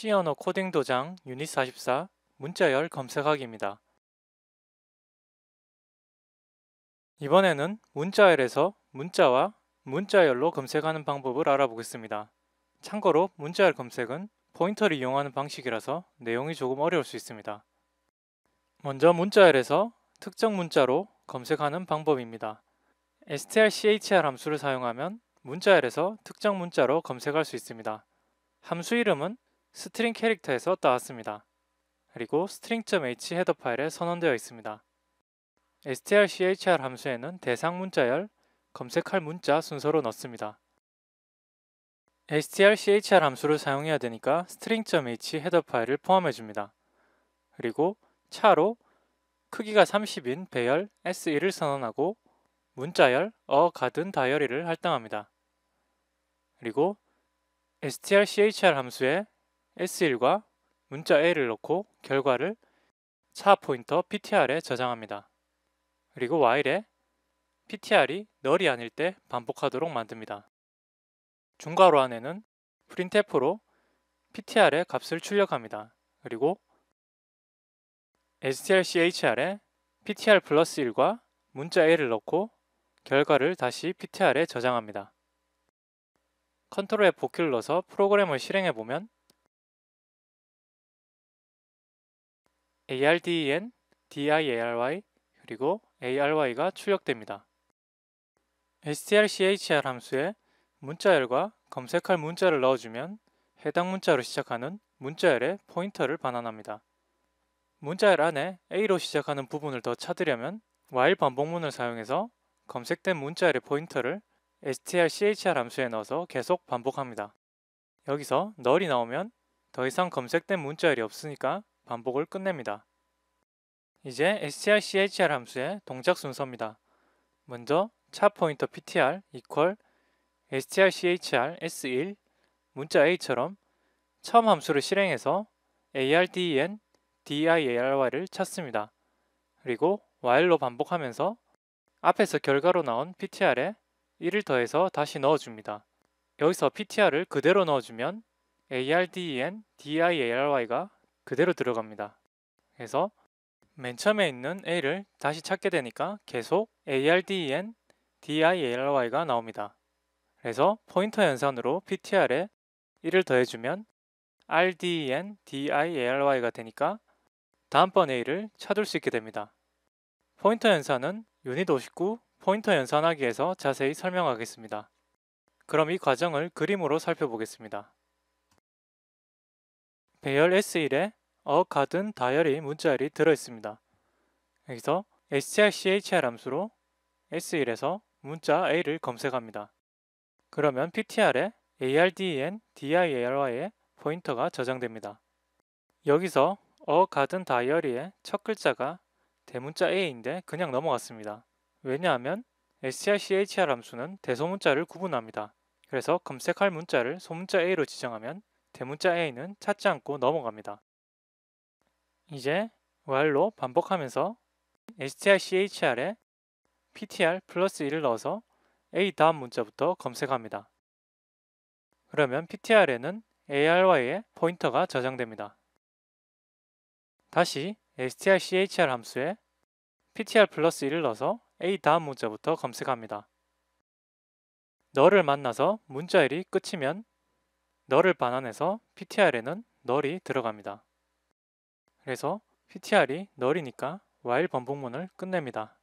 시 언어 코딩 도장 유닛 44 문자열 검색하기입니다. 이번에는 문자열에서 문자와 문자열로 검색하는 방법을 알아보겠습니다. 참고로 문자열 검색은 포인터를 이용하는 방식이라서 내용이 조금 어려울 수 있습니다. 먼저 문자열에서 특정 문자로 검색하는 방법입니다. strchr 함수를 사용하면 문자열에서 특정 문자로 검색할 수 있습니다. 함수 이름은 스트링 캐릭터에서 따왔습니다. 그리고 string.h 헤더 파일에 선언되어 있습니다. strchr 함수에는 대상 문자열, 검색할 문자 순서로 넣습니다. strchr 함수를 사용해야 되니까 string.h 헤더 파일을 포함해 줍니다. 그리고 차로 크기가 30인 배열 S1을 선언하고 문자열 어 가든 다이어리를 할당합니다. 그리고 strchr 함수에 S1과 문자 A를 넣고 결과를 차 포인터 PTR에 저장합니다. 그리고 while에 PTR이 n u l l 이 아닐 때 반복하도록 만듭니다. 중괄호 안에는 printf로 PTR의 값을 출력합니다. 그리고 strchr에 PTR 플러스 1과 문자 A를 넣고 결과를 다시 PTR에 저장합니다. 컨트롤 F5키를 넣어서 프로그램을 실행해보면 ARDEN, DIARY, 그리고 ARY가 출력됩니다. strchr 함수에 문자열과 검색할 문자를 넣어주면 해당 문자로 시작하는 문자열의 포인터를 반환합니다. 문자열 안에 A로 시작하는 부분을 더 찾으려면 while 반복문을 사용해서 검색된 문자열의 포인터를 strchr 함수에 넣어서 계속 반복합니다. 여기서 n u l l 이 나오면 더 이상 검색된 문자열이 없으니까 반복을 끝냅니다. 이제 strchr 함수의 동작 순서입니다. 먼저 차 포인터 ptr equal strchr s1 문자 a처럼 처음 함수를 실행해서 arden diary를 찾습니다. 그리고 while로 반복하면서 앞에서 결과로 나온 ptr에 1을 더해서 다시 넣어줍니다. 여기서 ptr을 그대로 넣어주면 arden diary가 그대로 들어갑니다. 그래서 맨 처음에 있는 a를 다시 찾게 되니까 계속 a r d e n dialy가 나옵니다. 그래서 포인터 연산으로 ptr에 1을 더해주면 rdn e dialy가 되니까 다음번 a를 찾을 수 있게 됩니다. 포인터 연산은 유닛 59 포인터 연산하기에서 자세히 설명하겠습니다. 그럼 이 과정을 그림으로 살펴보겠습니다. 배열 S1에 어카든 다이어리 문자열이 들어있습니다. 여기서 strchr 함수로 s1에서 문자 a를 검색합니다. 그러면 ptr에 arden diry의 포인터가 저장됩니다. 여기서 어가든 다이어리의 첫 글자가 대문자 a인데 그냥 넘어갔습니다. 왜냐하면 strchr 함수는 대소문자를 구분합니다. 그래서 검색할 문자를 소문자 a로 지정하면 대문자 a는 찾지 않고 넘어갑니다. 이제 while로 반복하면서 strchr에 ptr 플러스 1을 넣어서 a 다음 문자부터 검색합니다. 그러면 ptr에는 ary의 포인터가 저장됩니다. 다시 strchr 함수에 ptr 플러스 1을 넣어서 a 다음 문자부터 검색합니다. 너를 만나서 문자 1이 끝이면 너를 반환해서 ptr에는 널이 들어갑니다. 그래서 PTR이 널이니까 while 번복문을 끝냅니다.